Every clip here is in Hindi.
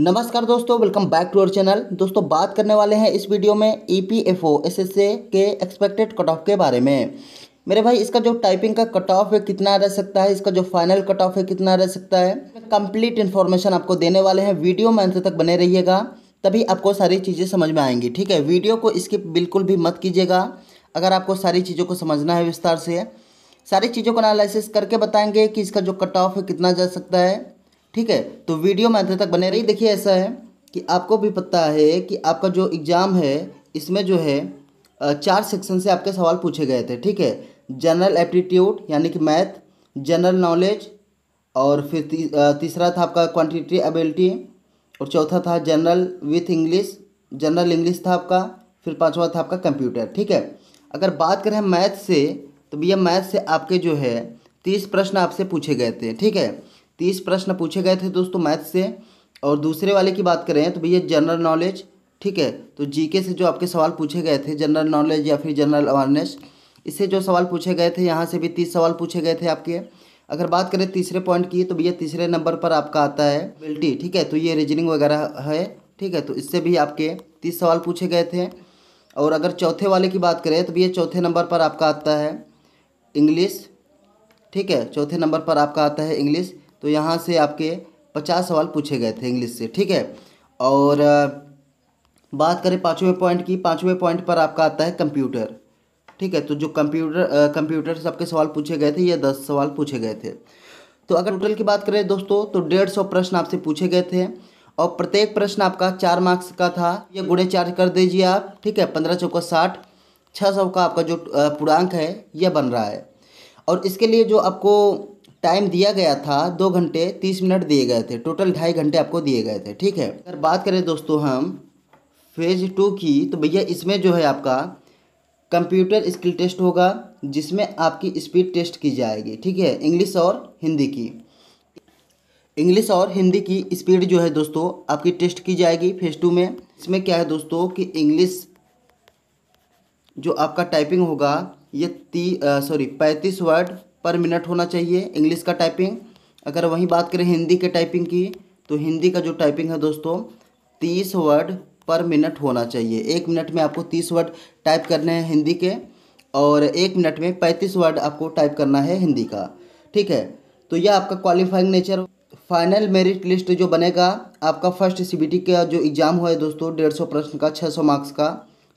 नमस्कार दोस्तों welcome back to our channel दोस्तों बात करने वाले हैं इस वीडियो में E P F O S S A के एक्सपेक्टेड कट ऑफ के बारे में मेरे भाई इसका जो टाइपिंग का कट ऑफ है कितना रह सकता है इसका जो फाइनल कट ऑफ है कितना रह सकता है कंप्लीट इन्फॉर्मेशन आपको देने वाले हैं वीडियो में अंत तक बने रहिएगा तभी आपको सारी चीज़ें समझ में आएंगी ठीक है वीडियो को इसकी बिल्कुल भी मत कीजिएगा अगर आपको सारी चीज़ों को समझना है विस्तार से सारी चीज़ों को एनालिसिस करके बताएंगे कि इसका जो कट ऑफ है कितना जा सकता है ठीक है तो वीडियो में अंत तक बने रही देखिए ऐसा है कि आपको भी पता है कि आपका जो एग्ज़ाम है इसमें जो है चार सेक्शन से आपके सवाल पूछे गए थे ठीक है जनरल एप्टीट्यूड यानी कि मैथ जनरल नॉलेज और फिर ती, तीसरा था आपका क्वांटिटी एबिलिटी और चौथा था general with English general English था आपका फिर पांचवा था आपका कंप्यूटर ठीक है अगर बात करें मैथ से तो भैया मैथ से आपके जो है तीस प्रश्न आपसे पूछे गए थे ठीक है तीस प्रश्न पूछे गए थे दोस्तों मैथ्स से और दूसरे वाले की बात करें तो भैया जनरल नॉलेज ठीक है तो जीके से जो आपके सवाल पूछे गए थे जनरल नॉलेज या फिर जनरल अवेयरनेस इससे जो सवाल पूछे गए थे यहाँ से भी तीस सवाल पूछे गए थे आपके अगर बात करें तीसरे पॉइंट की तो भैया तीसरे नंबर पर आपका आता है बिल्टी ठीक है तो ये रीजनिंग वगैरह है ठीक है तो इससे भी आपके तीस सवाल पूछे गए थे और अगर चौथे वाले की बात करें तो भैया चौथे नंबर पर आपका आता है इंग्लिश ठीक है चौथे नंबर पर आपका आता है इंग्लिश तो यहाँ से आपके पचास सवाल पूछे गए थे इंग्लिश से ठीक है और बात करें पाँचवें पॉइंट की पाँचवें पॉइंट पर आपका आता है कंप्यूटर ठीक है तो जो कंप्यूटर कंप्यूटर से आपके सवाल पूछे गए थे या दस सवाल पूछे गए थे तो अगर टोटल की बात करें दोस्तों तो डेढ़ सौ प्रश्न आपसे पूछे गए थे और प्रत्येक प्रश्न आपका चार मार्क्स का था ये गुड़े चार्ज कर दीजिए आप ठीक है पंद्रह चौका साठ छः सौ का आपका जो पूर्णांक है यह बन रहा है और इसके लिए जो आपको टाइम दिया गया था दो घंटे तीस मिनट दिए गए थे टोटल ढाई घंटे आपको दिए गए थे ठीक है अगर बात करें दोस्तों हम फेज टू की तो भैया इसमें जो है आपका कंप्यूटर स्किल टेस्ट होगा जिसमें आपकी स्पीड टेस्ट की जाएगी ठीक है इंग्लिश और हिंदी की इंग्लिश और हिंदी की स्पीड जो है दोस्तों आपकी टेस्ट की जाएगी फेज टू में इसमें क्या है दोस्तों कि इंग्लिश जो आपका टाइपिंग होगा ये ती सॉरी पैंतीस वर्ड पर मिनट होना चाहिए इंग्लिश का टाइपिंग अगर वहीं बात करें हिंदी के टाइपिंग की तो हिंदी का जो टाइपिंग है दोस्तों तीस वर्ड पर मिनट होना चाहिए एक मिनट में आपको तीस वर्ड टाइप करने हैं हिंदी के और एक मिनट में पैंतीस वर्ड आपको टाइप करना है हिंदी का ठीक है तो यह आपका qualifying nature final merit list जो बनेगा आपका फर्स्ट सी का जो एग्ज़ाम हुआ है दोस्तों डेढ़ सौ प्रश्न का छः सौ मार्क्स का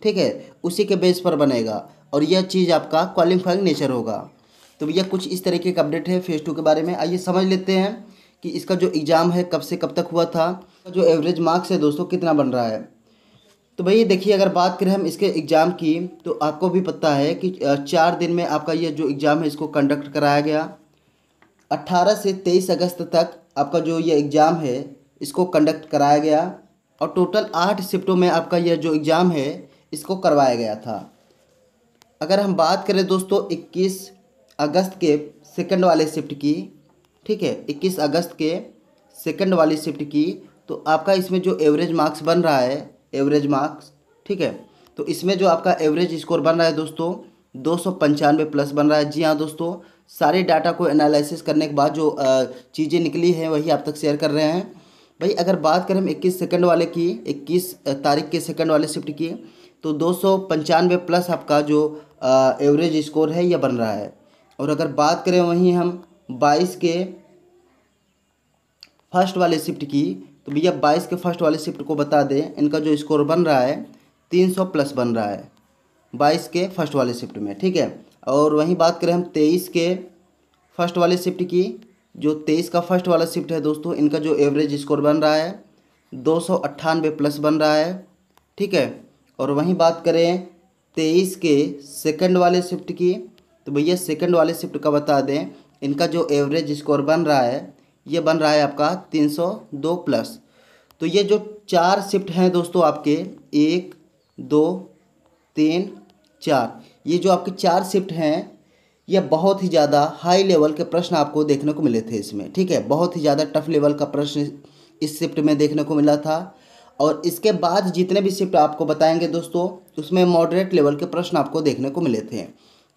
ठीक है उसी के बेस पर बनेगा और यह चीज़ आपका क्वालिफाइंग नेचर होगा तो भैया कुछ इस तरीके का अपडेट है फेज़ टू के बारे में आइए समझ लेते हैं कि इसका जो एग्ज़ाम है कब से कब तक हुआ था जो एवरेज मार्क्स है दोस्तों कितना बन रहा है तो भैया देखिए अगर बात करें हम इसके एग्ज़ाम की तो आपको भी पता है कि चार दिन में आपका ये जो एग्ज़ाम है इसको कंडक्ट कराया गया अट्ठारह से तेईस अगस्त तक आपका जो ये एग्ज़ाम है इसको कंडक्ट कराया गया और टोटल आठ शिफ्टों में आपका यह जो एग्ज़ाम है इसको करवाया गया था अगर हम बात करें दोस्तों इक्कीस अगस्त के सेकंड वाले शिफ्ट की ठीक है 21 अगस्त के सेकंड वाली शिफ्ट की तो आपका इसमें जो एवरेज मार्क्स बन रहा है एवरेज मार्क्स ठीक है तो इसमें जो आपका एवरेज स्कोर बन रहा है दोस्तों दो प्लस बन रहा है जी हाँ दोस्तों सारे डाटा को एनालिसिस करने के बाद जो चीज़ें निकली हैं वही आप तक शेयर कर रहे हैं भाई अगर बात करें हम इक्कीस सेकेंड वाले की इक्कीस तारीख के सेकंड वाले शिफ्ट की तो दो प्लस आपका जो एवरेज स्कोर है यह बन रहा है और अगर बात करें वहीं हम बाईस के फर्स्ट वाले शिफ्ट की तो भैया बाईस के फर्स्ट वाले शिफ्ट को बता दें इनका जो स्कोर बन रहा है तीन सौ प्लस बन रहा है बाईस के फर्स्ट वाले शिफ्ट में ठीक है और वहीं बात करें हम तेईस के फर्स्ट वाले शिफ्ट की जो तेईस का फर्स्ट वाला शिफ्ट है दोस्तों इनका जो एवरेज स्कोर बन रहा है दो सौ अट्ठानवे प्लस बन रहा है ठीक है और वहीं बात करें तेईस के सेकेंड वाले शिफ्ट की तो भैया सेकंड वाले शिफ्ट का बता दें इनका जो एवरेज स्कोर बन रहा है ये बन रहा है आपका तीन सौ दो प्लस तो ये जो चार शिफ्ट हैं दोस्तों आपके एक दो तीन चार ये जो आपके चार शिफ्ट हैं यह बहुत ही ज़्यादा हाई लेवल के प्रश्न आपको देखने को मिले थे इसमें ठीक है बहुत ही ज़्यादा टफ लेवल का प्रश्न इस शिफ्ट में देखने को मिला था और इसके बाद जितने भी शिफ्ट आपको बताएंगे दोस्तों उसमें मॉडरेट लेवल के प्रश्न आपको देखने को मिले थे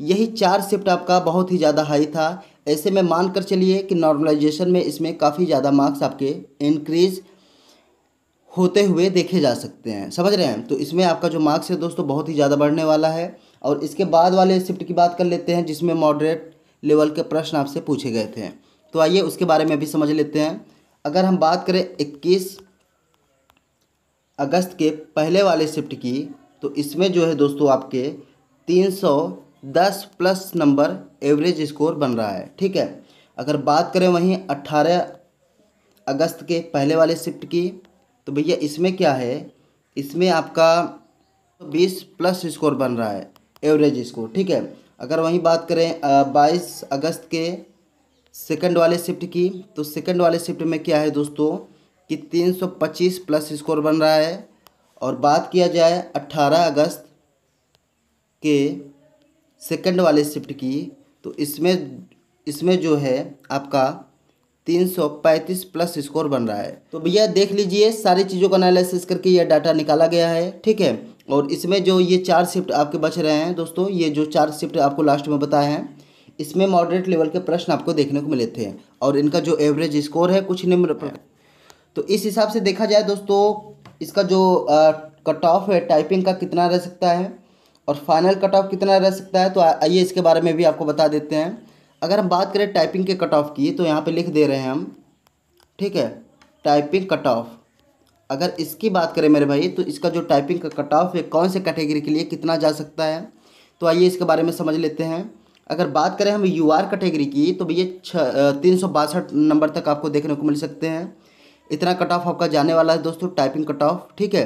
यही चार शिफ्ट आपका बहुत ही ज़्यादा हाई था ऐसे में मान कर चलिए कि नॉर्मलाइजेशन में इसमें काफ़ी ज़्यादा मार्क्स आपके इनक्रीज होते हुए देखे जा सकते हैं समझ रहे हैं तो इसमें आपका जो मार्क्स है दोस्तों बहुत ही ज़्यादा बढ़ने वाला है और इसके बाद वाले शिफ्ट की बात कर लेते हैं जिसमें मॉडरेट लेवल के प्रश्न आपसे पूछे गए थे तो आइए उसके बारे में भी समझ लेते हैं अगर हम बात करें इक्कीस अगस्त के पहले वाले शिफ्ट की तो इसमें जो है दोस्तों आपके तीन सौ दस प्लस नंबर एवरेज स्कोर बन रहा है ठीक है अगर बात करें वहीं अट्ठारह अगस्त के पहले वाले शिफ्ट की तो भैया इसमें क्या है इसमें आपका बीस प्लस स्कोर बन रहा है एवरेज स्कोर ठीक है अगर वहीं बात करें बाईस अगस्त के सेकंड वाले शिफ्ट की तो सेकंड वाले शिफ्ट में क्या है दोस्तों कि तीन सौ पच्चीस प्लस स्कोर बन रहा है और बात किया जाए अट्ठारह अगस्त के सेकंड वाले शिफ्ट की तो इसमें इसमें जो है आपका तीन सौ पैंतीस प्लस स्कोर बन रहा है तो भैया देख लीजिए सारी चीज़ों का एनालिसिस करके यह डाटा निकाला गया है ठीक है और इसमें जो ये चार शिफ्ट आपके बच रहे हैं दोस्तों ये जो चार शिफ्ट आपको लास्ट में बताए हैं इसमें मॉडरेट लेवल के प्रश्न आपको देखने को मिले थे और इनका जो एवरेज स्कोर है कुछ निम्न तो इस हिसाब से देखा जाए दोस्तों इसका जो कट ऑफ है टाइपिंग का कितना रह सकता है और फाइनल कट ऑफ कितना रह सकता है तो आइए इसके बारे में भी आपको बता देते हैं अगर हम बात करें टाइपिंग के कट ऑफ की तो यहाँ पे लिख दे रहे हैं हम ठीक है टाइपिंग कट ऑफ अगर इसकी बात करें मेरे भाई तो इसका जो टाइपिंग का कट ऑफ है कौन से कैटेगरी के लिए कितना जा सकता है तो आइए इसके बारे में समझ लेते हैं अगर बात करें हम यू आर कैटेगरी की तो भैया छ तीन सौ बासठ नंबर तक आपको देखने को मिल सकते हैं इतना कट ऑफ आपका जाने वाला है दोस्तों टाइपिंग कट ऑफ ठीक है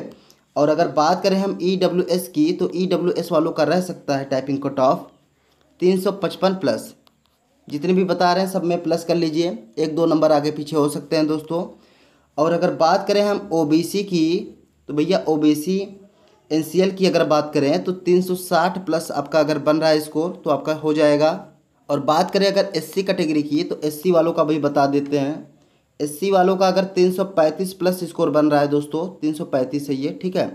और अगर बात करें हम ई डब्ल्यू एस की तो ई डब्ल्यू एस वालों का रह सकता है टाइपिंग कट ऑफ तीन सौ पचपन प्लस जितने भी बता रहे हैं सब में प्लस कर लीजिए एक दो नंबर आगे पीछे हो सकते हैं दोस्तों और अगर बात करें हम ओ बी सी की तो भैया O B C N C L की अगर बात करें तो तीन सौ साठ प्लस आपका अगर बन रहा है स्कोर तो आपका हो जाएगा और बात करें अगर एस सी कैटेगरी की तो एस सी वालों का भी बता देते हैं एस वालों का अगर 335 प्लस स्कोर बन रहा है दोस्तों 335 है ये ठीक है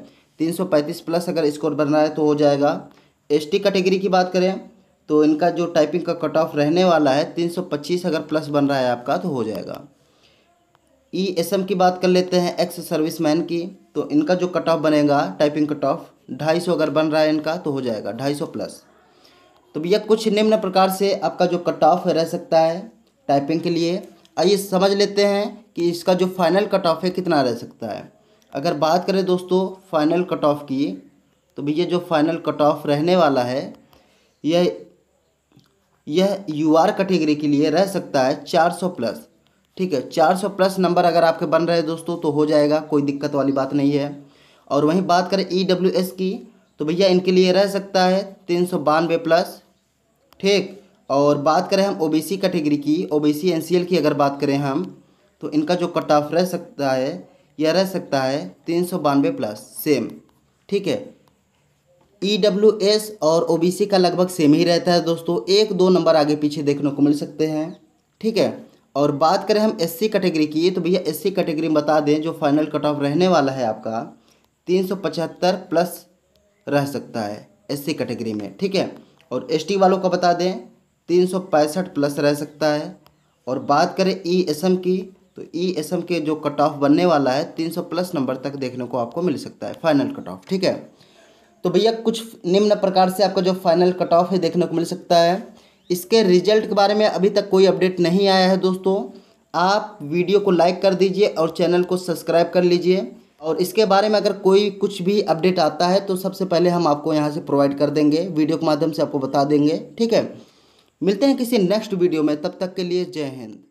335 प्लस अगर स्कोर बन रहा है तो हो जाएगा एसटी कैटेगरी की बात करें तो इनका जो टाइपिंग का कट ऑफ रहने वाला है 325 अगर प्लस बन रहा है आपका तो हो जाएगा ई एस एम की बात कर लेते हैं एक्स सर्विस मैन की तो इनका जो कट ऑफ बनेगा टाइपिंग कट ऑफ ढाई सौ अगर बन रहा है इनका तो हो जाएगा ढाई सौ प्लस तो भैया कुछ निम्न प्रकार से आपका जो कट ऑफ रह सकता है टाइपिंग के लिए आइए समझ लेते हैं कि इसका जो फाइनल कट ऑफ है कितना रह सकता है अगर बात करें दोस्तों फाइनल कट ऑफ की तो भैया जो फाइनल कट ऑफ रहने वाला है यह यह यू आर कैटेगरी के लिए रह सकता है चार सौ प्लस ठीक है चार सौ प्लस नंबर अगर आपके बन रहे दोस्तों तो हो जाएगा कोई दिक्कत वाली बात नहीं है और वहीं बात करें ई डब्ल्यू एस की तो भैया इनके लिए रह सकता है तीन सौ बानवे प्लस ठीक और बात करें हम ओबीसी कैटेगरी की ओबीसी एनसीएल की अगर बात करें हम तो इनका जो कट ऑफ रह सकता है यह रह सकता है तीन सौ बानवे प्लस सेम ठीक है ई डब्ल्यू एस और ओ बी सी का लगभग सेम ही रहता है दोस्तों एक दो नंबर आगे पीछे देखने को मिल सकते हैं ठीक है और बात करें हम एस सी कैटेगरी की तो भैया एस सी कैटेगरी में बता दें जो फाइनल कट ऑफ रहने वाला है आपका तीन सौ पचहत्तर प्लस रह सकता है एस सी कैटेगरी में ठीक है और एस टी वालों का बता दें तीन सौ पैंसठ प्लस रह सकता है और बात करें ई एस एम की तो ई एस एम के जो कट ऑफ बनने वाला है तीन सौ प्लस नंबर तक देखने को आपको मिल सकता है फाइनल कट ऑफ ठीक है तो भैया कुछ निम्न प्रकार से आपका जो फाइनल कट ऑफ है देखने को मिल सकता है इसके रिजल्ट के बारे में अभी तक कोई अपडेट नहीं आया है दोस्तों आप वीडियो को लाइक कर दीजिए और चैनल को सब्सक्राइब कर लीजिए और इसके बारे में अगर कोई कुछ भी अपडेट आता है तो सबसे पहले हम आपको यहाँ से प्रोवाइड कर देंगे वीडियो के माध्यम से आपको बता देंगे ठीक है मिलते हैं किसी नेक्स्ट वीडियो में तब तक के लिए जय हिंद